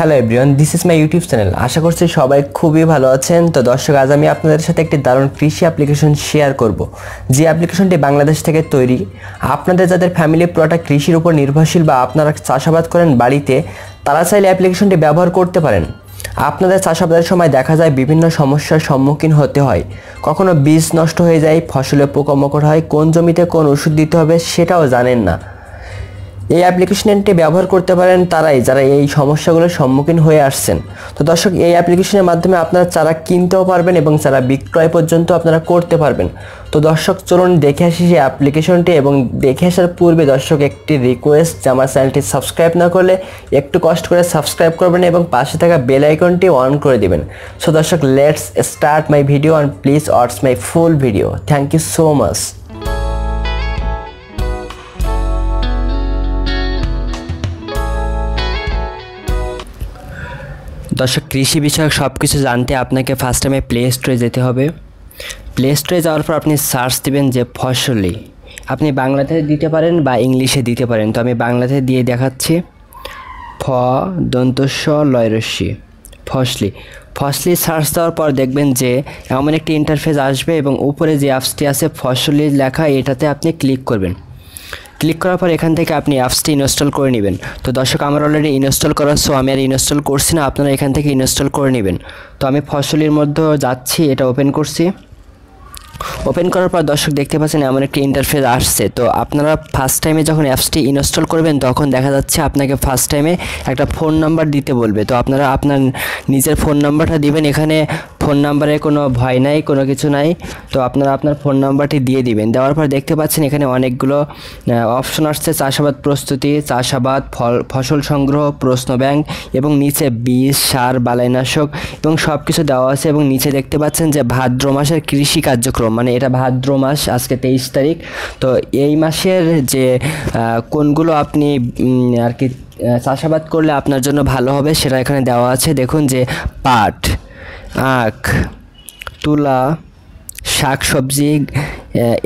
hello everyone this is my YouTube channel আশা করছি সবাই খুবই ভালো আছেন তো দর্শক আজ আমি আপনাদের সাথে একটি দারুণ কৃষি অ্যাপ্লিকেশন শেয়ার করব যে অ্যাপ্লিকেশনটি বাংলাদেশ থেকে তৈরি আপনাদের যাদের ফ্যামিলি পুরোটা কৃষির উপর নির্ভরশীল বা আপনারা চাষাবাদ করেন বাড়িতে তারা চাইলে অ্যাপ্লিকেশনটি ব্যবহার করতে পারেন আপনাদের চাষাবাদের সময় দেখা যায় বিভিন্ন সমস্যার সম্মুখীন হতে হয় কখনো বীজ নষ্ট হয়ে যায় ফসলে পোকামাকড় হয় কোন জমিতে কোন ওষুধ দিতে হবে সেটাও জানেন না এই অ্যাপ্লিকেশনটি ব্যবহার করতে পারেন তারাই যারা এই সমস্যাগুলোর সম্মুখীন হয়ে আসছেন তো দর্শক এই অ্যাপ্লিকেশনের মাধ্যমে আপনারা চারা কিনতেও পারবেন এবং চারা বিক্রয় পর্যন্ত আপনারা করতে পারবেন তো দর্শক চলুন দেখে আসি সেই অ্যাপ্লিকেশনটি এবং দেখে আসার পূর্বে দর্শক একটি রিকোয়েস্ট যে আমার চ্যানেলটি সাবস্ক্রাইব না করলে একটু কষ্ট করে সাবস্ক্রাইব করবেন এবং পাশে থাকা বেল আইকনটি অন করে দিবেন সো দর্শক let's start my video and please watch my full video thank you so much দর্শক কৃষি বিষয়ক সব কিছু জানতে আপনাকে ফার্স্ট টাইমে প্লে স্টোরে যেতে হবে প্লে স্টোরে যাওয়ার পর আপনি সার্চ দেবেন যে ফসলি আপনি বাংলাতে দিতে পারেন বা ইংলিশে দিতে পারেন তো আমি বাংলাতে দিয়ে দেখাচ্ছি ফ দন্তস্ব লয়রস্যি ফসলি ফসলি সার্চ দেওয়ার পর দেখবেন যে এমন একটি ইন্টারফেস আসবে এবং উপরে যে অ্যাপসটি আছে ফসলি লেখা এটাতে আপনি ক্লিক করবেন ক্লিক করার পর এখান থেকে আপনি অ্যাপসটি ইনস্টল করে নেবেন তো দর্শক আমার অলরেডি ইনস্টল করা সো আমি আর ইনস্টল করছি না আপনারা এখান থেকে ইনস্টল করে নেবেন তো আমি ফসলের মধ্যে যাচ্ছি এটা ওপেন করছি ওপেন করার পর দর্শক দেখতে পাচ্ছেন এমন একটি ইন্টারফেস আসছে তো আপনারা ফার্স্ট টাইমে যখন অ্যাপসটি ইনস্টল করবেন তখন দেখা যাচ্ছে আপনাকে ফার্স্ট টাইমে একটা ফোন নাম্বার দিতে বলবে তো আপনারা আপনার নিজের ফোন নাম্বারটা দিবেন এখানে ফোন নাম্বারে কোনো ভয় নাই কোনো কিছু নাই তো আপনারা আপনার ফোন নাম্বারটি দিয়ে দিবেন দেওয়ার পর দেখতে পাচ্ছেন এখানে অনেকগুলো অপশন আসছে চাষাবাদ প্রস্তুতি চাষাবাদ ফল ফসল সংগ্রহ প্রশ্ন ব্যাংক এবং নিচে বীজ সার বালাইনাশক এবং সব কিছু দেওয়া আছে এবং নিচে দেখতে পাচ্ছেন যে ভাদ্র মাসের কৃষি কার্যক্রম মানে এটা ভাদ্র মাস আজকে তেইশ তারিখ তো এই মাসের যে কোনগুলো আপনি আর কি চাষাবাদ করলে আপনার জন্য ভালো হবে সেটা এখানে দেওয়া আছে দেখুন যে পাট আখ তুলা শাক সবজি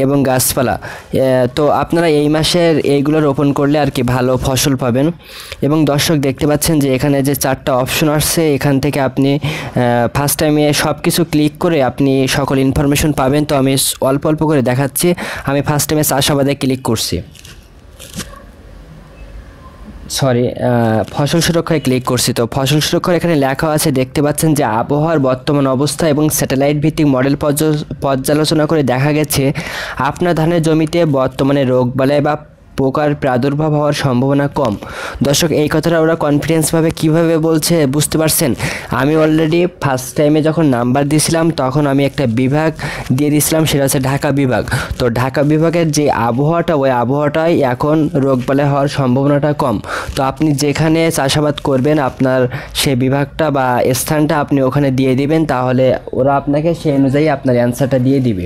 এবং গাছপালা তো আপনারা এই মাসের এইগুলো রোপণ করলে আর কি ভালো ফসল পাবেন এবং দর্শক দেখতে পাচ্ছেন যে এখানে যে চারটা অপশন আসছে এখান থেকে আপনি ফার্স্ট টাইমে সব কিছু ক্লিক করে আপনি সকল ইনফরমেশন পাবেন তো আমি অল্প অল্প করে দেখাচ্ছি আমি ফার্স্ট টাইমে চাষাবাদে ক্লিক করছি সরি ফসল সুরক্ষায় ক্লিক করছি তো ফসল সুরক্ষার এখানে লেখা আছে দেখতে পাচ্ছেন যে আবহাওয়ার বর্তমান অবস্থা এবং স্যাটেলাইট ভিত্তিক মডেল পর্যালোচনা করে দেখা গেছে আপনার ধানের জমিতে বর্তমানে রোগবালাই বা পোকার প্রাদুর্ভাব হওয়ার সম্ভাবনা কম দর্শক এই কথাটা ওরা কনফিডেন্সভাবে কিভাবে বলছে বুঝতে পারছেন আমি অলরেডি ফার্স্ট টাইমে যখন নাম্বার দিয়েছিলাম তখন আমি একটা বিভাগ দিয়ে দিয়েছিলাম সেটা হচ্ছে ঢাকা বিভাগ তো ঢাকা বিভাগের যে আবহাওয়াটা ওই আবহাওয়াটাই এখন রোগবালাই হওয়ার সম্ভাবনাটা কম তো আপনি যেখানে চাষাবাদ করবেন আপনার সে বিভাগটা বা স্থানটা আপনি ওখানে দিয়ে দিবেন তাহলে ওরা আপনাকে সেই অনুযায়ী আপনার অ্যান্সারটা দিয়ে দিবে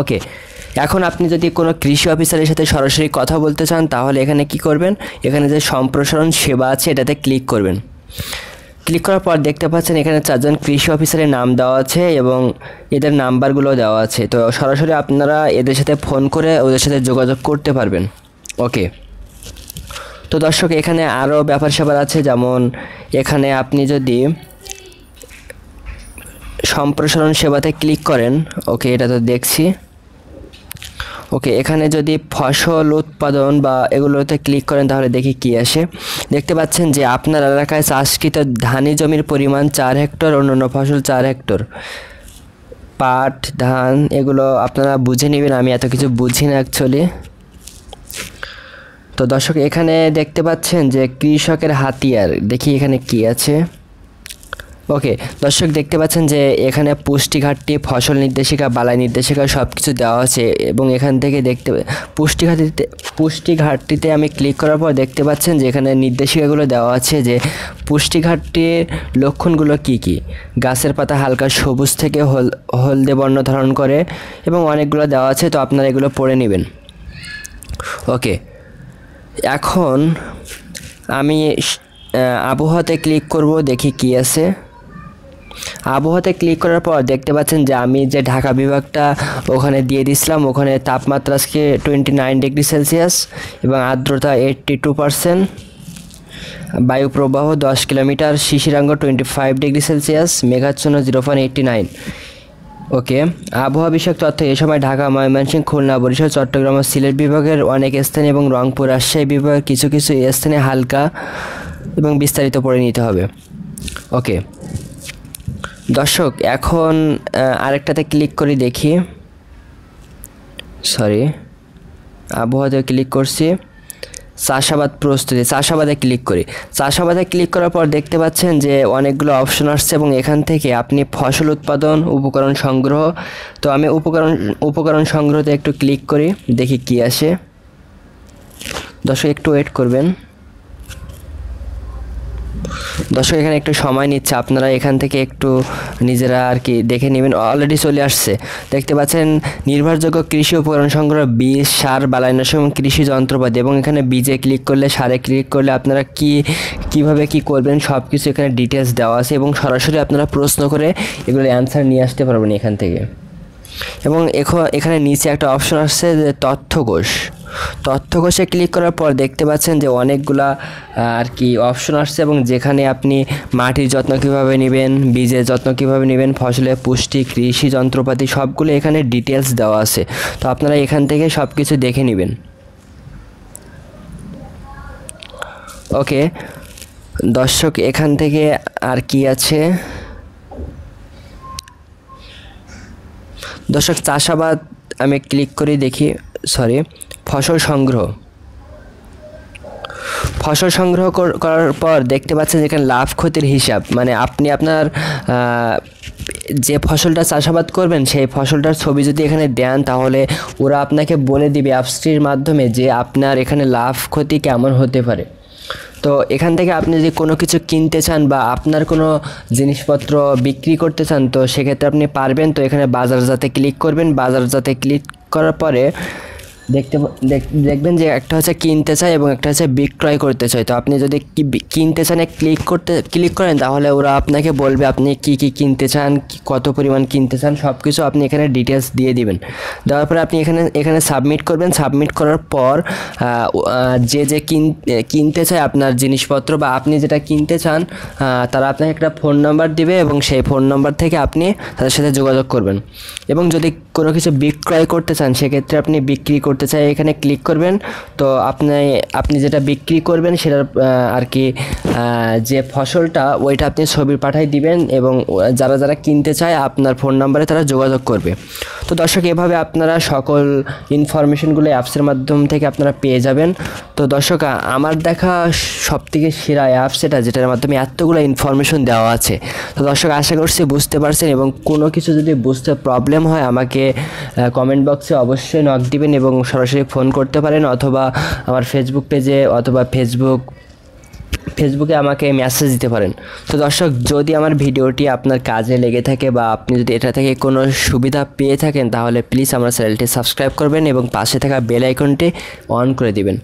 ওকে এখন আপনি যদি কোনো কৃষি অফিসারের সাথে সরাসরি কথা বলতে চান তাহলে এখানে কি করবেন এখানে যে সম্প্রসারণ সেবা আছে এটাতে ক্লিক করবেন ক্লিক করার পর দেখতে পাচ্ছেন এখানে চারজন কৃষি অফিসারের নাম দেওয়া আছে এবং এদের নাম্বারগুলো দেওয়া আছে তো সরাসরি আপনারা এদের সাথে ফোন করে ওদের সাথে যোগাযোগ করতে পারবেন ওকে তো দর্শক এখানে আরও ব্যাপার স্যাপার আছে যেমন এখানে আপনি যদি সম্প্রসারণ সেবাতে ক্লিক করেন ওকে এটা তো দেখছি ওকে এখানে যদি ফসল উৎপাদন বা এগুলোতে ক্লিক করেন তাহলে দেখি কি আসে দেখতে পাচ্ছেন যে আপনার এলাকায় চাষকৃত ধানি জমির পরিমাণ চার হেক্টর অন্যান্য ফসল চার হেক্টর পাট ধান এগুলো আপনারা বুঝে নেবেন আমি এত কিছু বুঝি না অ্যাকচুয়ালি তো দর্শক এখানে দেখতে পাচ্ছেন যে কৃষকের হাতিয়ার দেখি এখানে কি আছে ওকে দর্শক দেখতে পাচ্ছেন যে এখানে পুষ্টিঘাটটি ফসল নির্দেশিকা বালাই নির্দেশিকা সব কিছু দেওয়া আছে এবং এখান থেকে দেখতে পুষ্টি পুষ্টিঘাটটিতে আমি ক্লিক করার পর দেখতে পাচ্ছেন যে এখানে নির্দেশিকাগুলো দেওয়া আছে যে পুষ্টিঘাটটির লক্ষণগুলো কি কি গাছের পাতা হালকা সবুজ থেকে হল হলদে বর্ণ ধারণ করে এবং অনেকগুলো দেওয়া আছে তো আপনারা এগুলো পড়ে নেবেন ওকে এখন আমি আবহাওয়াতে ক্লিক করব দেখি কি আছে আবহাওয়াতে ক্লিক করার পর দেখতে পাচ্ছেন যে আমি যে ঢাকা বিভাগটা ওখানে দিয়ে দিয়েছিলাম ওখানে তাপমাত্রা আজকে টোয়েন্টি নাইন ডিগ্রি সেলসিয়াস এবং আর্দ্রতা এইট্টি টু পারসেন্ট বায়ু প্রবাহ দশ কিলোমিটার শিশিরাঙ্গ টোয়েন্টি ফাইভ ডিগ্রি সেলসিয়াস মেঘাচ্ছন্ন zero point eighty nine okay আবহাওয়া বিষয়ক তথ্য এ সময় ঢাকা ময়মনসিংহ খুলনা বরিশাল চট্টগ্রাম ও সিলেট বিভাগের অনেক স্থানে এবং রংপুর রাজশাহী বিভাগের কিছু কিছু স্থানে হালকা এবং বিস্তারিত পড়ে নিতে হবে ওকে দর্শক এখন আরেকটাতে ক্লিক করে দেখি সরি আবহাওয়াতে ক্লিক করছি চাষাবাদ প্রস্তুতি চাষাবাদে ক্লিক করি চাষাবাদে ক্লিক করার পর দেখতে পাচ্ছেন যে অনেকগুলো অপশন আসছে এবং এখান থেকে আপনি ফসল উৎপাদন উপকরণ সংগ্রহ তো আমি উপকরণ উপকরণ সংগ্রহতে একটু ক্লিক করি দেখি কি আসে দর্শক একটু ওয়েট করবেন দর্শক এখানে একটু সময় নিচ্ছে আপনারা এখান থেকে একটু নিজেরা আর কি দেখে নেবেন অলরেডি চলে আসছে দেখতে পাচ্ছেন নির্ভরযোগ্য কৃষি উপকরণ সংগ্রহ বীজ সার এবং কৃষি যন্ত্রপাতি এবং এখানে বীজে ক্লিক করলে সারে ক্লিক করলে আপনারা কি কিভাবে কি করবেন সব কিছু এখানে ডিটেলস দেওয়া আছে এবং সরাসরি আপনারা প্রশ্ন করে এগুলো অ্যান্সার নিয়ে আসতে পারবেন এখান থেকে এবং এখানে নিচে একটা অপশন আসছে যে তথ্যকোষ তথ্য কোষে ক্লিক করার পর দেখতে পাচ্ছেন যে অনেকগুলা আর কি অপশন আসছে এবং যেখানে আপনি মাটির যত্ন কীভাবে নেবেন বীজের যত্ন কীভাবে নেবেন ফসলের পুষ্টি কৃষি যন্ত্রপাতি সবগুলো এখানে ডিটেলস দেওয়া আছে তো আপনারা এখান থেকে সব কিছু দেখে নেবেন ওকে দর্শক এখান থেকে আর কি আছে দর্শক চাষাবাদ আমি ক্লিক করে দেখি সরি ফসল সংগ্রহ ফসল সংগ্রহ করার পর দেখতে পাচ্ছেন যেখানে লাভ ক্ষতির হিসাব মানে আপনি আপনার যে ফসলটা চাষাবাদ করবেন সেই ফসলটার ছবি যদি এখানে দেন তাহলে ওরা আপনাকে বলে দিবে অ্যাপসটির মাধ্যমে যে আপনার এখানে লাভ ক্ষতি কেমন হতে পারে তো এখান থেকে আপনি যদি কোনো কিছু কিনতে চান বা আপনার কোনো জিনিসপত্র বিক্রি করতে চান তো সেক্ষেত্রে আপনি পারবেন তো এখানে বাজার যাতে ক্লিক করবেন বাজার যাতে ক্লিক করার পরে দেখতে দেখবেন যে একটা হচ্ছে কিনতে চায় এবং একটা হচ্ছে বিক্রয় করতে চায় তো আপনি যদি কিনতে চান ক্লিক করতে ক্লিক করেন তাহলে ওরা আপনাকে বলবে আপনি কি কি কিনতে চান কত পরিমাণ কিনতে চান সব কিছু আপনি এখানে ডিটেলস দিয়ে দিবেন দেওয়ার পরে আপনি এখানে এখানে সাবমিট করবেন সাবমিট করার পর যে যে কিনতে চায় আপনার জিনিসপত্র বা আপনি যেটা কিনতে চান তারা আপনাকে একটা ফোন নাম্বার দিবে এবং সেই ফোন নাম্বার থেকে আপনি তাদের সাথে যোগাযোগ করবেন এবং যদি কোনো কিছু বিক্রয় করতে চান সেক্ষেত্রে আপনি বিক্রি করতে করতে চাই এখানে ক্লিক করবেন তো আপনি আপনি যেটা বিক্রি করবেন সেটার আর কি যে ফসলটা ওইটা আপনি ছবি পাঠাই দিবেন এবং যারা যারা কিনতে চায় আপনার ফোন নাম্বারে তারা যোগাযোগ করবে তো দর্শক এভাবে আপনারা সকল ইনফরমেশনগুলো অ্যাপসের মাধ্যম থেকে আপনারা পেয়ে যাবেন তো দর্শক আমার দেখা সবথেকে সেরা অ্যাপস এটা যেটার মাধ্যমে এতগুলো ইনফরমেশন দেওয়া আছে তো দর্শক আশা করছি বুঝতে পারছেন এবং কোনো কিছু যদি বুঝতে প্রবলেম হয় আমাকে কমেন্ট বক্সে অবশ্যই নক দিবেন এবং সরাসরি ফোন করতে পারেন অথবা আমার ফেসবুক পেজে অথবা ফেসবুক ফেসবুকে আমাকে মেসেজ দিতে পারেন তো দর্শক যদি আমার ভিডিওটি আপনার কাজে লেগে থাকে বা আপনি যদি এটা থেকে কোনো সুবিধা পেয়ে থাকেন তাহলে প্লিজ আমার চ্যানেলটি সাবস্ক্রাইব করবেন এবং পাশে থাকা বেল আইকনটি অন করে দিবেন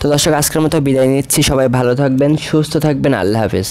তো দর্শক আজকের মতো বিদায় নিচ্ছি সবাই ভালো থাকবেন সুস্থ থাকবেন আল্লাহ হাফেজ